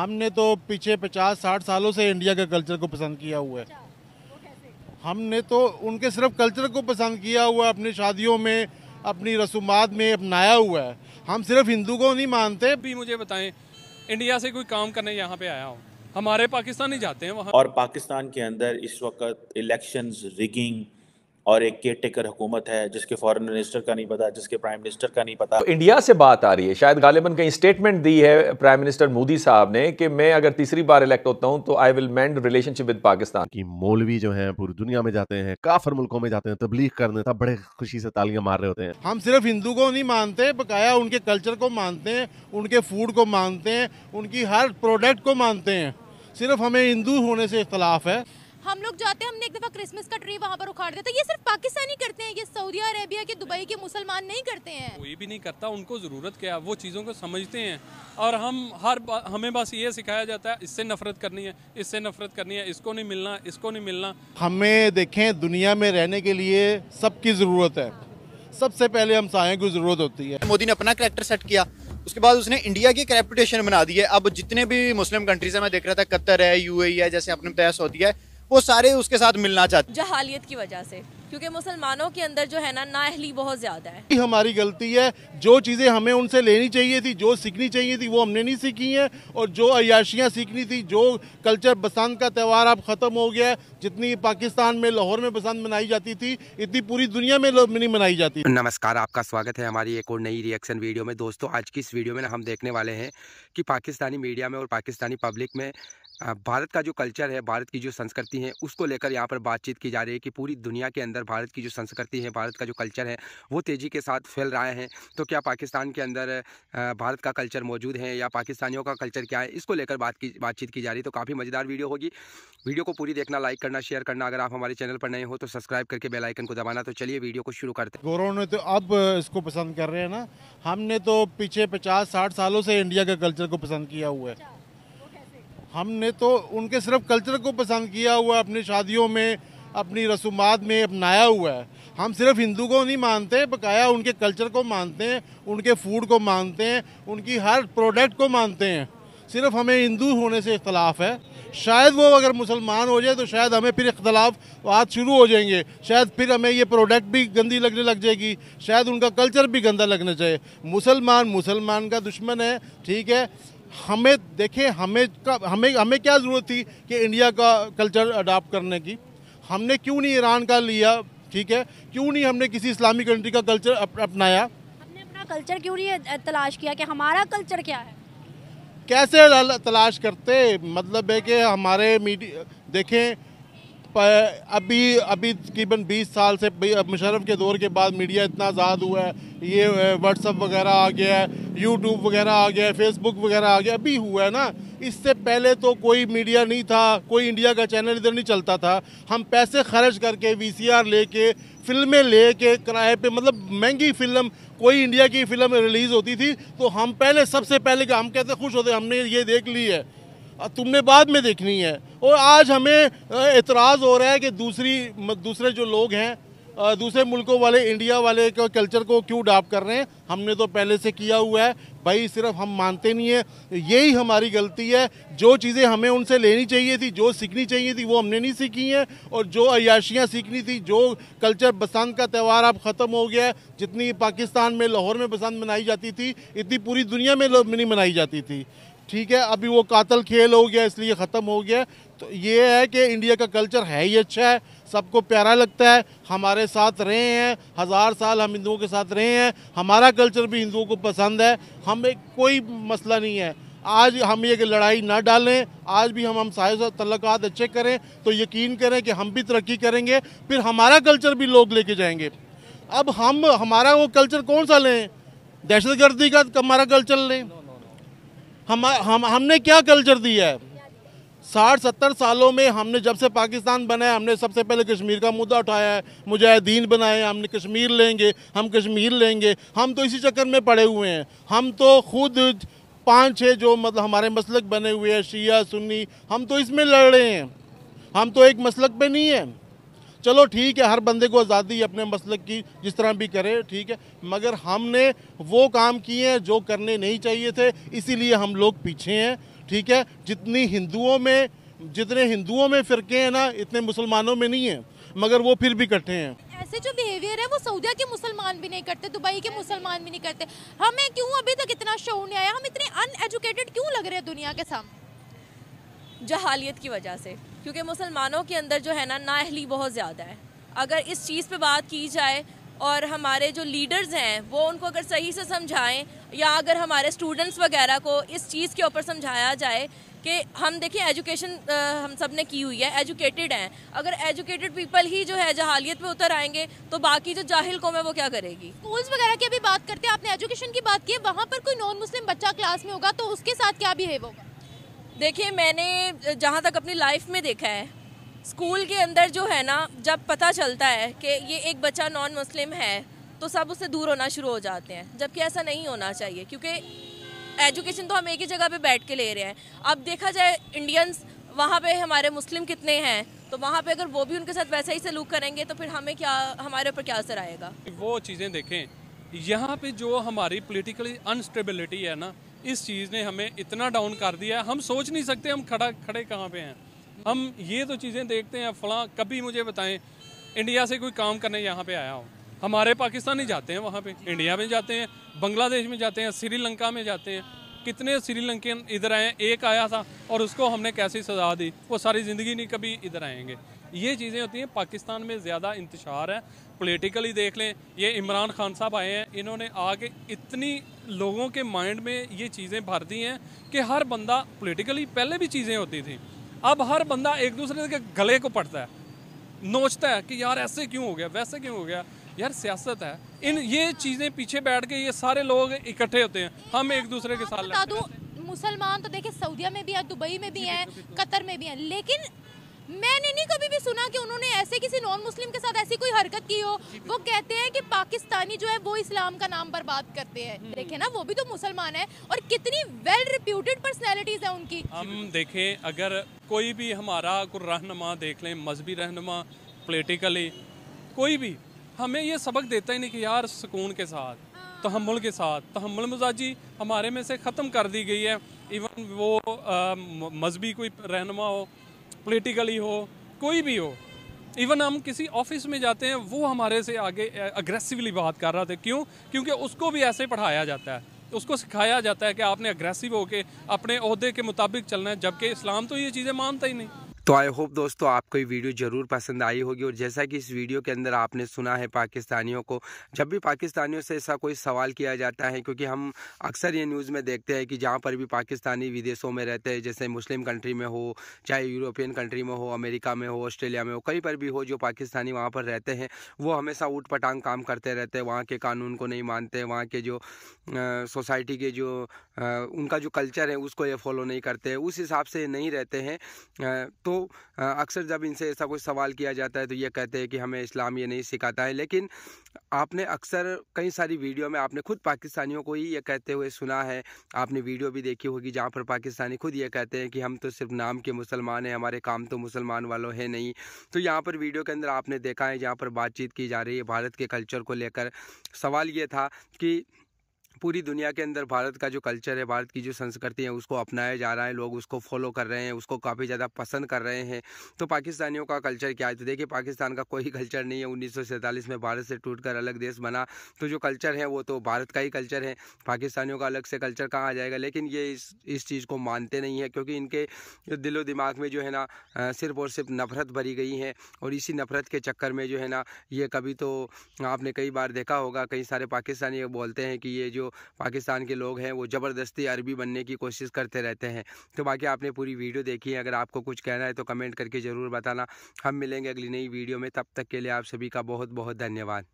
हमने तो पीछे पचास साठ सालों से इंडिया के कल्चर को पसंद किया हुआ है हमने तो उनके सिर्फ कल्चर को पसंद किया हुआ अपनी शादियों में अपनी रसूमात में अपनाया हुआ है हम सिर्फ हिंदू को नहीं मानते भी मुझे बताएं इंडिया से कोई काम करने यहाँ पे आया हो हमारे पाकिस्तान ही जाते हैं वहाँ और पाकिस्तान के अंदर इस वक्त इलेक्शंस रिगिंग और एक केयर टेकर हुकूमत है जिसके फॉरेन मिनिस्टर का नहीं पता जिसके प्राइम मिनिस्टर का नहीं पता तो इंडिया से बात आ रही है शायद गालिबन कहीं स्टेटमेंट दी है प्राइम मिनिस्टर मोदी साहब ने कि मैं अगर तीसरी बार इलेक्ट होता हूं तो I will mend relationship with Pakistan की मौलवी जो है पूरी दुनिया में जाते हैं काफर मुल्कों में जाते हैं तबलीग करने तब बड़े खुशी से तालियां मार रहे होते हैं हम सिर्फ हिंदू को नहीं मानते बकाया उनके कल्चर को मानते हैं उनके फूड को मानते हैं उनकी हर प्रोडक्ट को मानते हैं सिर्फ हमें हिंदू होने से इख्तलाफ है हम लोग जाते हैं हमने एक दफ़ा क्रिसमस का ट्री वहाँ पर उखाड़ दिया तो ये सिर्फ पाकिस्तानी करते हैं ये सऊदी अरेबिया के दुबई के मुसलमान नहीं करते हैं कोई भी नहीं करता उनको ज़रूरत क्या है वो चीज़ों को समझते हैं और हम हर हमें बस ये सिखाया जाता है इससे नफरत करनी है इससे नफरत करनी है इसको नहीं मिलना इसको नहीं मिलना हमें देखें दुनिया में रहने के लिए सबकी ज़रूरत है सबसे पहले हम साय की ज़रूरत होती है मोदी ने अपना करेक्टर सेट किया उसके बाद उसने इंडिया की रेपुटेशन बना दी है अब जितने भी मुस्लिम कंट्रीज़ है मैं देख रहा था कतर है यूएई e है जैसे आपने बताया सऊदी है वो सारे उसके साथ मिलना चाहते जहालियत की वजह से क्योंकि मुसलमानों के अंदर जो है ना नाहली बहुत ज़्यादा है हमारी गलती है जो चीज़ें हमें उनसे लेनी चाहिए थी जो सीखनी चाहिए थी वो हमने नहीं सीखी है और जो अयाशियाँ सीखनी थी जो कल्चर बसंत का त्यौहार अब ख़त्म हो गया है जितनी पाकिस्तान में लाहौर में बसंत मनाई जाती थी इतनी पूरी दुनिया में नहीं मनाई जाती नमस्कार आपका स्वागत है हमारी एक और नई रिएक्शन वीडियो में दोस्तों आज की इस वीडियो में हम देखने वाले हैं कि पाकिस्तानी मीडिया में और पाकिस्तानी पब्लिक में भारत का जो कल्चर है भारत की जो संस्कृति है उसको लेकर यहाँ पर बातचीत की जा रही है कि पूरी दुनिया के अंदर अंदर भारत की जो संस्कृति है भारत का जो कल्चर है वो तेज़ी के साथ फैल रहा है तो क्या पाकिस्तान के अंदर भारत का कल्चर मौजूद है या पाकिस्तानियों का कल्चर क्या है इसको लेकर बात की बातचीत की जा रही तो काफ़ी मज़ेदार वीडियो होगी वीडियो को पूरी देखना लाइक करना शेयर करना अगर आप हमारे चैनल पर नए हो तो सब्सक्राइब करके बेलाइकन को दबाना तो चलिए वीडियो को शुरू करते हैं गोरों ने तो अब इसको पसंद कर रहे हैं ना हमने तो पीछे पचास साठ सालों से इंडिया के कल्चर को पसंद किया हुआ है अच्छा, हमने तो उनके सिर्फ कल्चर को पसंद किया हुआ अपनी शादियों में अपनी रसूमात में अपनाया हुआ है हम सिर्फ हिंदू को नहीं मानते बकाया उनके कल्चर को मानते हैं उनके फूड को मानते हैं उनकी हर प्रोडक्ट को मानते हैं सिर्फ हमें हिंदू होने से इख्तलाफ है शायद वो अगर मुसलमान हो जाए तो शायद हमें फिर इख्तलाफ आज शुरू हो जाएंगे शायद फिर हमें ये प्रोडक्ट भी गंदी लगने लग जाएगी शायद उनका कल्चर भी गंदा लगना चाहिए मुसलमान मुसलमान का दुश्मन है ठीक है हमें देखें हमें का हमें हमें क्या ज़रूरत थी कि इंडिया का कल्चर अडाप्ट करने की हमने क्यों नहीं ईरान का लिया ठीक है क्यों नहीं हमने किसी इस्लामिक कंट्री का कल्चर अप, अपनाया हमने अपना कल्चर क्यों नहीं तलाश किया कि हमारा कल्चर क्या है कैसे तलाश करते मतलब है कि हमारे मीडिया देखें अभी अभी तकरीबन 20 साल से मुशरफ के दौर के बाद मीडिया इतना आज़ाद हुआ है ये व्हाट्सअप वगैरह आ गया है यूट्यूब वगैरह आ गया है फेसबुक वगैरह आ गया अभी हुआ है ना इससे पहले तो कोई मीडिया नहीं था कोई इंडिया का चैनल इधर नहीं चलता था हम पैसे खर्च करके वीसीआर लेके फिल्में लेके किराए पे मतलब महंगी फिल्म कोई इंडिया की फिल्म रिलीज़ होती थी तो हम पहले सबसे पहले हम कहते खुश होते हमने ये देख ली है तुमने बाद में देखनी है और आज हमें एतराज़ हो रहा है कि दूसरी दूसरे जो लोग हैं दूसरे मुल्कों वाले इंडिया वाले के कल्चर को क्यों डाप कर रहे हैं हमने तो पहले से किया हुआ है भाई सिर्फ हम मानते नहीं हैं यही हमारी गलती है जो चीज़ें हमें उनसे लेनी चाहिए थी जो सीखनी चाहिए थी वो हमने नहीं सीखी हैं और जो अयाशियाँ सीखनी थी जो कल्चर बसंत का त्यौहार अब ख़त्म हो गया है जितनी पाकिस्तान में लाहौर में बसंत मनाई जाती थी इतनी पूरी दुनिया में नहीं मनाई जाती थी ठीक है अभी वो कातल खेल हो गया इसलिए ख़त्म हो गया तो ये है कि इंडिया का कल्चर है ही अच्छा है सबको प्यारा लगता है हमारे साथ रहे हैं हज़ार साल हम हिंदुओं के साथ रहे हैं हमारा कल्चर भी हिंदुओं को पसंद है हमें कोई मसला नहीं है आज हम ये लड़ाई ना डालें आज भी हम हम साहिब तल्लक अच्छे करें तो यकीन करें कि हम भी तरक्की करेंगे फिर हमारा कल्चर भी लोग लेके जाएंगे अब हम हमारा वो कल्चर कौन सा लें दहशतगर्दी का हमारा कल्चर लें हम हम हमने क्या कल्चर दिया है साठ सत्तर सालों में हमने जब से पाकिस्तान बनाया हमने सबसे पहले कश्मीर का मुद्दा उठाया है मुजाहिदीन बनाए हमने कश्मीर लेंगे हम कश्मीर लेंगे हम तो इसी चक्कर में पड़े हुए हैं हम तो खुद पाँच छः जो मतलब हमारे मसलक बने हुए हैं शिया सुन्नी हम तो इसमें लड़ रहे हैं हम तो एक मसलक पे नहीं हैं चलो ठीक है हर बंदे को आज़ादी अपने मसलक की जिस तरह भी करे ठीक है मगर हमने वो काम किए हैं जो करने नहीं चाहिए थे इसीलिए हम लोग पीछे हैं ठीक है जितनी हिंदुओं में जितने हिंदुओं में फ़िरके हैं ना इतने मुसलमानों में नहीं है मगर वो फिर भी इकट्ठे हैं ऐसे जो बिहेवियर है वो सऊदिया के मुसलमान भी नहीं करते दुबई के मुसलमान भी नहीं करते हमें क्यों अभी तक इतना शो नहीं आया हम इतने अनएजुकेटेड क्यों लग रहे हैं दुनिया के सामने जहालियत की वजह से क्योंकि मुसलमानों के अंदर जो है ना नाअहली बहुत ज़्यादा है अगर इस चीज़ पे बात की जाए और हमारे जो लीडर्स हैं वो उनको अगर सही से समझाएं या अगर हमारे स्टूडेंट्स वगैरह को इस चीज़ के ऊपर समझाया जाए कि हम देखें एजुकेशन हम सब ने की हुई है एजुकेटेड हैं अगर एजुकेटेड पीपल ही जो है जहालियत पे उतर आएंगे तो बाकी जो जाहिल कौम है वो क्या करेगी स्कूल्स वगैरह की अभी बात करते हैं आपने एजुकेशन की बात की है वहाँ पर कोई नॉन मुस्लिम बच्चा क्लास में होगा तो उसके साथ क्या बिहेव होगा देखिए मैंने जहाँ तक अपनी लाइफ में देखा है स्कूल के अंदर जो है ना जब पता चलता है कि ये एक बच्चा नॉन मुस्लिम है तो सब उससे दूर होना शुरू हो जाते हैं जबकि ऐसा नहीं होना चाहिए क्योंकि एजुकेशन तो हम एक ही जगह पे बैठ के ले रहे हैं अब देखा जाए इंडियंस वहाँ पे हमारे मुस्लिम कितने हैं तो वहाँ पे अगर वो भी उनके साथ वैसा ही सलूक करेंगे तो फिर हमें क्या हमारे ऊपर क्या असर आएगा वो चीज़ें देखें यहाँ पे जो हमारी पोलिटिकली अनस्टेबिलिटी है ना इस चीज़ ने हमें इतना डाउन कर दिया हम सोच नहीं सकते हम खड़ा खड़े कहाँ पे हैं हम ये तो चीज़ें देखते हैं फलां कभी मुझे बताएं इंडिया से कोई काम करने यहाँ पे आया हो हमारे पाकिस्तान ही जाते हैं वहाँ पे इंडिया में जाते हैं बांग्लादेश में जाते हैं श्रीलंका में जाते हैं कितने श्रीलंकन इधर आए एक आया था और उसको हमने कैसी सजा दी वो सारी ज़िंदगी नहीं कभी इधर आएंगे ये चीज़ें होती हैं पाकिस्तान में ज़्यादा इंतशार है पोलिटिकली देख लें ये इमरान खान साहब आए हैं इन्होंने आके इतनी लोगों के माइंड में ये चीज़ें भर दी हैं कि हर बंदा पोलिटिकली पहले भी चीज़ें होती थी अब हर बंदा एक दूसरे के गले को पड़ता है नोचता है कि यार ऐसे क्यों हो गया वैसे क्यों हो गया यार सियासत है इन ये चीज़ें पीछे बैठ के ये सारे लोग इकट्ठे होते हैं हम एक दूसरे के साथ मुसलमान तो देखे सऊदिया में भी है दुबई में भी है कतर में भी है लेकिन मैंने नहीं कभी भी सुना कि उन्होंने ऐसे किसी नॉन मुस्लिम के साथ ऐसी कोई हरकत की हो वो कहते हैं कि पाकिस्तानी जो है वो इस्लाम का नाम बर्बाद करते हैं हम्म। देखे ना वो भी तो मुसलमान है और कितनी वेल रिप्यूटेड पर्सनैलिटीज है उनकी हम देखें अगर कोई भी हमारा रहनमा देख लें मजहबी रहनमा पोलिटिकली कोई भी हमें ये सबक देता ही नहीं कि यार सुकून के साथ हाँ। तहमुल के साथ तहमुल मजाजी हमारे में से ख़त्म कर दी गई है इवन वो मजहबी कोई रहनमा हो पॉलिटिकली हो कोई भी हो इवन हम किसी ऑफिस में जाते हैं वो हमारे से आगे अग्रेसिवली बात कर रहा था क्यों क्योंकि उसको भी ऐसे पढ़ाया जाता है उसको सिखाया जाता है कि आपने अग्रेसिव होके अपने अहदे के मुताबिक चलना है जबकि इस्लाम तो ये चीज़ें मानता ही नहीं तो आई होप दोस्तों आपको ये वीडियो ज़रूर पसंद आई होगी और जैसा कि इस वीडियो के अंदर आपने सुना है पाकिस्तानियों को जब भी पाकिस्तानियों से ऐसा कोई सवाल किया जाता है क्योंकि हम अक्सर ये न्यूज़ में देखते हैं कि जहाँ पर भी पाकिस्तानी विदेशों में रहते हैं जैसे मुस्लिम कंट्री में हो चाहे यूरोपियन कंट्री में हो अमेरिका में हो ऑस्ट्रेलिया में हो कहीं पर भी हो जो पाकिस्तानी वहाँ पर रहते हैं वो हमेशा ऊट पटांग काम करते रहते हैं वहाँ के कानून को नहीं मानते वहाँ के जो सोसाइटी के जो उनका जो कल्चर है उसको ये फॉलो नहीं करते उस हिसाब से नहीं रहते हैं तो तो अक्सर जब इनसे ऐसा कुछ सवाल किया जाता है तो ये कहते हैं कि हमें इस्लाम ये नहीं सिखाता है लेकिन आपने अक्सर कई सारी वीडियो में आपने खुद पाकिस्तानियों को ही ये कहते हुए सुना है आपने वीडियो भी देखी होगी जहाँ पर पाकिस्तानी खुद ये कहते हैं कि हम तो सिर्फ नाम के मुसलमान हैं हमारे काम तो मुसलमान वालों है नहीं तो यहाँ पर वीडियो के अंदर आपने देखा है जहाँ पर बातचीत की जा रही है भारत के कल्चर को लेकर सवाल ये था कि पूरी दुनिया के अंदर भारत का जो कल्चर है भारत की जो संस्कृति है उसको अपनाया जा रहा है लोग उसको फॉलो कर रहे हैं उसको काफ़ी ज़्यादा पसंद कर रहे हैं तो पाकिस्तानियों का कल्चर क्या है तो देखिए पाकिस्तान का कोई कल्चर नहीं है उन्नीस में भारत से टूट कर अलग देश बना तो जो कल्चर है वो तो भारत का ही कल्चर है पाकिस्तानियों का अलग से कल्चर कहाँ आ जाएगा लेकिन ये इस इस चीज़ को मानते नहीं है क्योंकि इनके दिलो दिमाग में जो है ना सिर्फ और सिर्फ नफरत भरी गई है और इसी नफरत के चक्कर में जो है ना ये कभी तो आपने कई बार देखा होगा कई सारे पाकिस्तानी बोलते हैं कि ये जो पाकिस्तान के लोग हैं वो ज़बरदस्ती अरबी बनने की कोशिश करते रहते हैं तो बाकी आपने पूरी वीडियो देखी है अगर आपको कुछ कहना है तो कमेंट करके ज़रूर बताना हम मिलेंगे अगली नई वीडियो में तब तक के लिए आप सभी का बहुत बहुत धन्यवाद